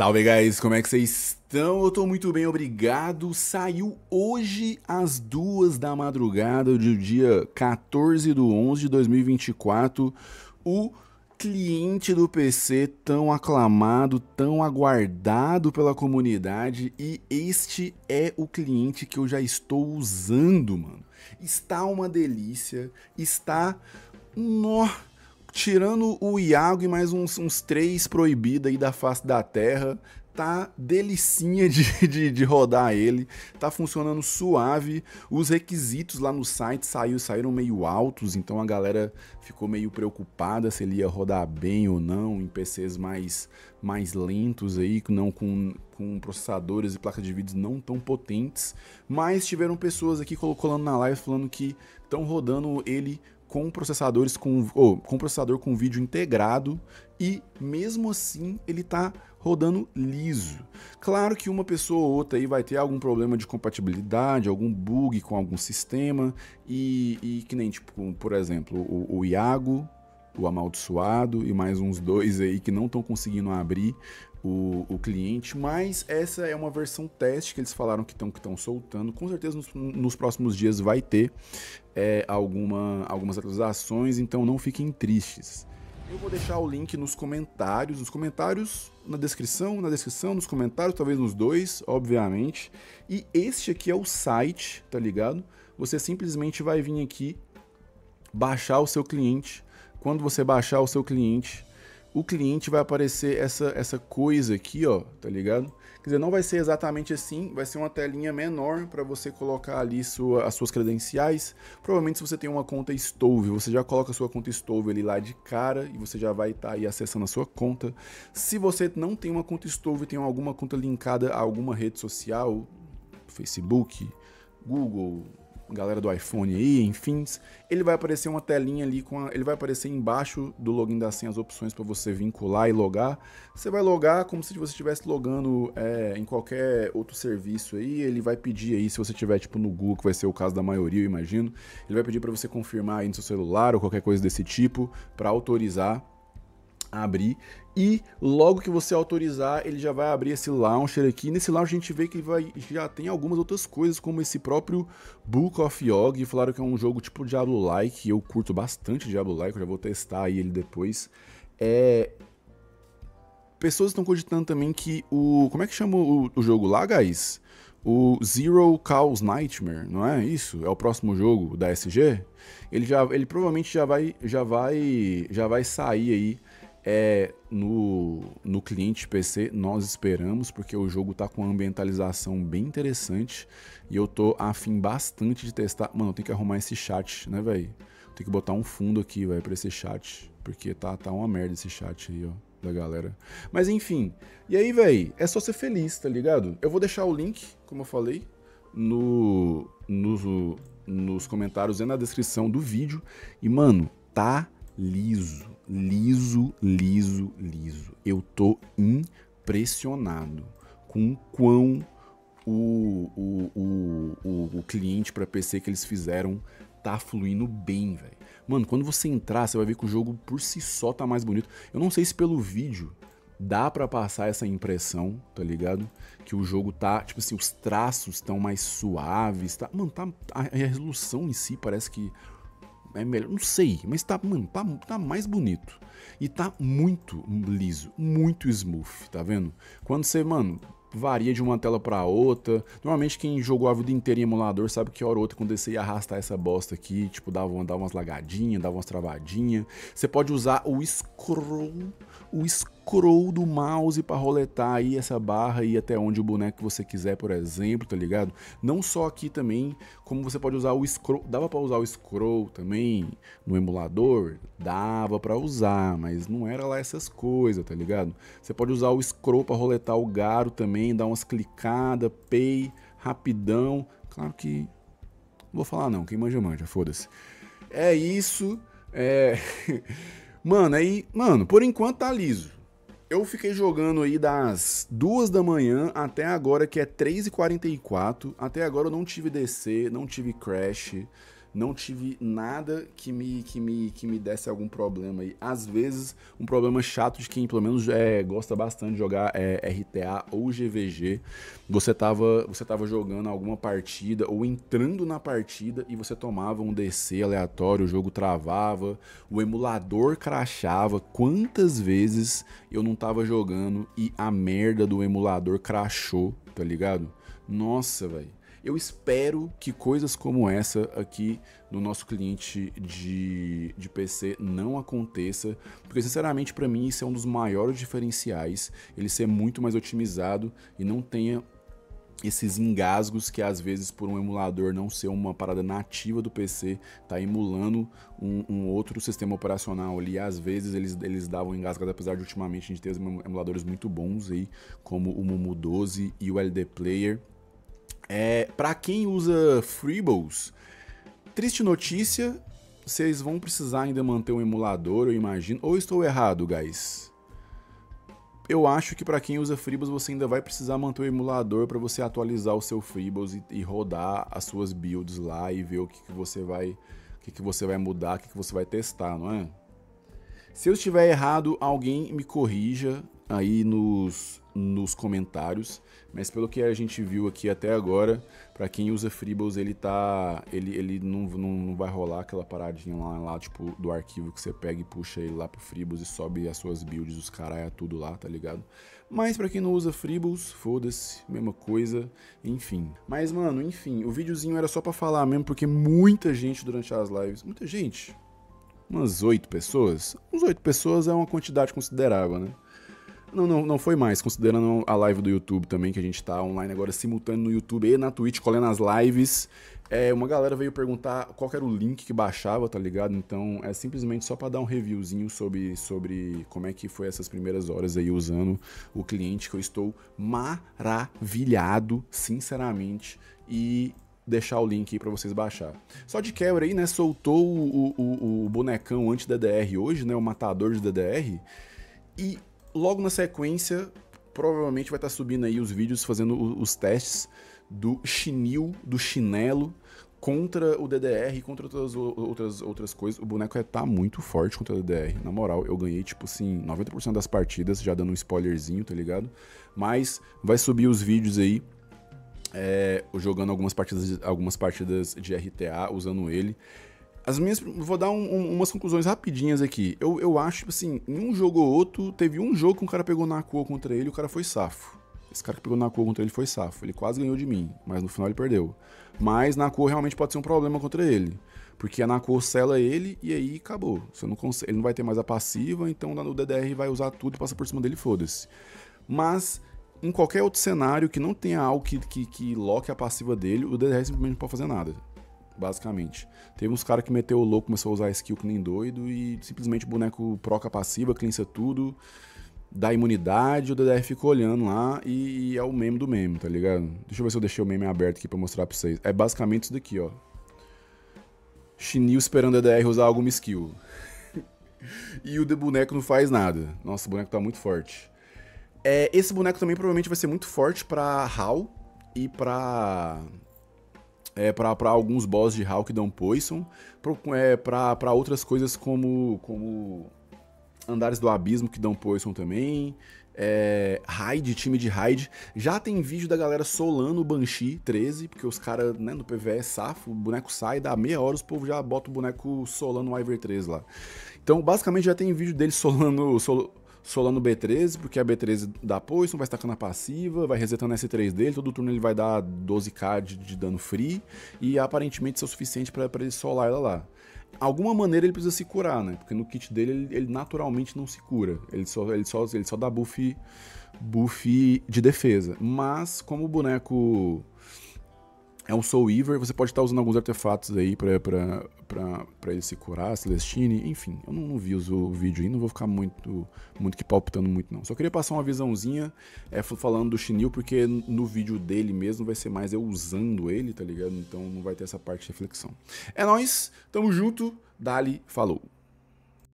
Salve guys, como é que vocês estão? Eu tô muito bem, obrigado. Saiu hoje às duas da madrugada do dia 14 do 11 de 2024 o cliente do PC tão aclamado, tão aguardado pela comunidade e este é o cliente que eu já estou usando, mano. Está uma delícia, está... Nossa! tirando o Iago e mais uns, uns três proibidos aí da face da terra, tá delicinha de, de, de, rodar ele, tá funcionando suave. Os requisitos lá no site saiu, saíram meio altos, então a galera ficou meio preocupada se ele ia rodar bem ou não em PCs mais, mais lentos aí, não com, com processadores e placas de vídeo não tão potentes. Mas tiveram pessoas aqui colocando na live falando que estão rodando ele com processadores com, oh, com processador com vídeo integrado e mesmo assim ele está rodando liso. Claro que uma pessoa ou outra aí vai ter algum problema de compatibilidade, algum bug com algum sistema e, e que nem tipo, por exemplo, o, o Iago o amaldiçoado e mais uns dois aí que não estão conseguindo abrir o, o, cliente, mas essa é uma versão teste que eles falaram que estão que soltando. Com certeza nos, nos próximos dias vai ter é, alguma, algumas atualizações, então não fiquem tristes. Eu vou deixar o link nos comentários, nos comentários, na descrição, na descrição, nos comentários, talvez nos dois, obviamente. E este aqui é o site, tá ligado? Você simplesmente vai vir aqui baixar o seu cliente quando você baixar o seu cliente, o cliente vai aparecer essa, essa coisa aqui, ó, tá ligado? Quer dizer, não vai ser exatamente assim, vai ser uma telinha menor para você colocar ali sua, as suas credenciais. Provavelmente se você tem uma conta Stove, você já coloca a sua conta Stove ali lá de cara e você já vai estar tá aí acessando a sua conta. Se você não tem uma conta Stove, tem alguma conta linkada a alguma rede social, Facebook, Google, galera do iPhone aí, enfim, ele vai aparecer uma telinha ali com a, ele vai aparecer embaixo do login da senha as opções para você vincular e logar. Você vai logar como se você estivesse logando é, em qualquer outro serviço aí. Ele vai pedir aí se você tiver tipo no Google, que vai ser o caso da maioria, eu imagino, ele vai pedir para você confirmar aí no seu celular ou qualquer coisa desse tipo para autorizar abrir e logo que você autorizar, ele já vai abrir esse launcher aqui. Nesse launcher a gente vê que vai, já tem algumas outras coisas, como esse próprio Book of Yogg. Falaram que é um jogo tipo Diablo-like, eu curto bastante Diablo-like, eu já vou testar aí ele depois. É... Pessoas estão cogitando também que o... como é que chama o, o jogo lá, guys? o Zero Chaos Nightmare, não é isso? É o próximo jogo da SG. Ele já, ele provavelmente já vai, já vai, já vai sair aí é, no, no cliente PC nós esperamos, porque o jogo tá com uma ambientalização bem interessante e eu tô afim bastante de testar. Mano, tem que arrumar esse chat, né, velho? Tem que botar um fundo aqui, velho, pra esse chat, porque tá, tá uma merda esse chat aí, ó, da galera. Mas enfim, e aí, velho, é só ser feliz, tá ligado? Eu vou deixar o link, como eu falei, no, no, nos comentários e na descrição do vídeo. E, mano, tá liso, liso, liso, liso. Eu tô impressionado com o quão o, o, o, o, o cliente para PC que eles fizeram tá fluindo bem, velho. Mano, quando você entrar, você vai ver que o jogo por si só tá mais bonito. Eu não sei se pelo vídeo dá para passar essa impressão, tá ligado? Que o jogo tá, tipo assim, os traços estão mais suaves, tá? Mano, tá a resolução em si parece que é melhor, não sei, mas tá, mano, tá, tá, mais bonito. E tá muito liso, muito smooth, tá vendo? Quando você, mano, varia de uma tela para outra, normalmente quem jogou a vida inteira em emulador sabe que hora ou outra quando você ia arrastar essa bosta aqui, tipo, dava, dava umas lagadinhas, dava umas travadinhas. Você pode usar o scroll, o scroll scroll do mouse para roletar aí essa barra e até onde o boneco que você quiser, por exemplo, tá ligado? Não só aqui também, como você pode usar o scroll, dava para usar o scroll também no emulador, dava para usar, mas não era lá essas coisas, tá ligado? Você pode usar o scroll para roletar o garo também, dar umas clicadas, pay, rapidão. Claro que não vou falar não, quem manja manja, foda-se. É isso, é Mano, aí, mano, por enquanto tá liso. Eu fiquei jogando aí das 2 da manhã até agora, que é 3h44. Até agora eu não tive DC, não tive Crash não tive nada que me, que me, que me desse algum problema. E às vezes, um problema chato de quem pelo menos é, gosta bastante de jogar é, RTA ou GVG. Você tava, você tava jogando alguma partida ou entrando na partida e você tomava um DC aleatório, o jogo travava, o emulador crachava. Quantas vezes eu não tava jogando e a merda do emulador crachou, tá ligado? Nossa, velho. Eu espero que coisas como essa aqui no nosso cliente de, de PC não aconteça, porque sinceramente para mim isso é um dos maiores diferenciais, ele ser muito mais otimizado e não tenha esses engasgos que às vezes por um emulador não ser uma parada nativa do PC, tá emulando um, um outro sistema operacional ali, às vezes eles, eles davam engasgos apesar de ultimamente a gente ter emuladores muito bons aí, como o Mumu 12 e o LD Player, é, para quem usa Freeballs, triste notícia, vocês vão precisar ainda manter um emulador, eu imagino. Ou estou errado, guys? Eu acho que para quem usa Freeballs, você ainda vai precisar manter o emulador para você atualizar o seu Freeballs e, e, rodar as suas builds lá e ver o que, que você vai o que, que você vai mudar, o que, que você vai testar, não é? Se eu estiver errado, alguém me corrija aí nos nos comentários, mas pelo que a gente viu aqui até agora, para quem usa Freebles, ele tá ele, ele não, não, não, vai rolar aquela paradinha lá, lá tipo do arquivo que você pega e puxa ele lá pro Freebles e sobe as suas builds, os caralho, é tudo lá, tá ligado? Mas para quem não usa Freebles, foda-se, mesma coisa, enfim. Mas mano, enfim, o videozinho era só para falar mesmo, porque muita gente durante as lives, muita gente, umas oito pessoas, uns oito pessoas é uma quantidade considerável, né? Não, não, não foi mais, considerando a live do YouTube também, que a gente tá online agora simultâneo no YouTube e na Twitch, colhendo as lives. É, uma galera veio perguntar qual era o link que baixava, tá ligado? Então é simplesmente só para dar um reviewzinho sobre, sobre como é que foi essas primeiras horas aí usando o cliente, que eu estou maravilhado, sinceramente, e deixar o link aí pra vocês baixar. Só de quebra aí, né, soltou o, o, o bonecão anti-DDR hoje, né, o matador de DDR, e logo na sequência, provavelmente vai estar tá subindo aí os vídeos fazendo os testes do chinil, do chinelo, contra o DDR e contra outras, outras, outras coisas. O boneco é, tá muito forte contra o DDR. Na moral, eu ganhei, tipo assim, 90% das partidas, já dando um spoilerzinho, tá ligado? Mas vai subir os vídeos aí. É, jogando algumas partidas, algumas partidas de RTA usando ele. As minhas. Vou dar um, um, umas conclusões rapidinhas aqui. Eu, eu acho, tipo assim, em um jogo ou outro, teve um jogo que um cara pegou na cua contra ele e o cara foi safo. Esse cara que pegou na cor contra ele foi safo. Ele quase ganhou de mim, mas no final ele perdeu. Mas na cor realmente pode ser um problema contra ele. Porque a Nako sela ele e aí acabou. Você não consegue, ele não vai ter mais a passiva, então o DDR vai usar tudo e passa por cima dele, foda-se. Mas em qualquer outro cenário que não tenha algo que, que, que loque a passiva dele, o DDR simplesmente não pode fazer nada basicamente. Teve uns caras que meteu o louco, começou a usar skill que nem doido e simplesmente o boneco proca passiva, clinça tudo, dá imunidade, o DDR ficou olhando lá e, é o meme do meme, tá ligado? Deixa eu ver se eu deixei o meme aberto aqui pra mostrar pra vocês. É basicamente isso daqui, ó. Chinil esperando o DDR usar alguma skill. e o de boneco não faz nada. Nossa, o boneco tá muito forte. É, esse boneco também provavelmente vai ser muito forte pra HAL e pra é, para alguns boss de Hawk dão Poison, para é, outras coisas como, como Andares do Abismo que dão Poison também, é, Raid, time de Raid. Já tem vídeo da galera solando o Banshee 13, porque os caras, né, no PVE é safo, o boneco sai, dá meia hora, os povos já botam o boneco solando o Iver 13 lá. Então, basicamente, já tem vídeo dele solando, solando B13, porque a B13 dá poison, vai estacando a passiva, vai resetando a S3 dele, todo turno ele vai dar 12k de, de dano free, e aparentemente isso é o suficiente para ele solar ela lá. Alguma maneira ele precisa se curar, né? Porque no kit dele ele, ele naturalmente não se cura. Ele só, ele só, ele só dá buff, buff de defesa. Mas como o boneco é um Soul Weaver, você pode estar tá usando alguns artefatos aí para pra, para ele se curar, Celestine, enfim, eu não, não vi o, vídeo ainda, não vou ficar muito muito que palpitando muito não. Só queria passar uma visãozinha é, falando do Chinil, porque no vídeo dele mesmo vai ser mais eu usando ele, tá ligado? Então não vai ter essa parte de reflexão. É nós, tamo junto, Dali, falou.